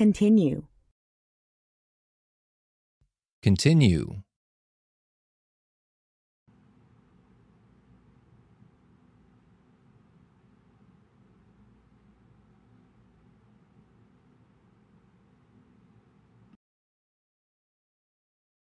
Continue. Continue.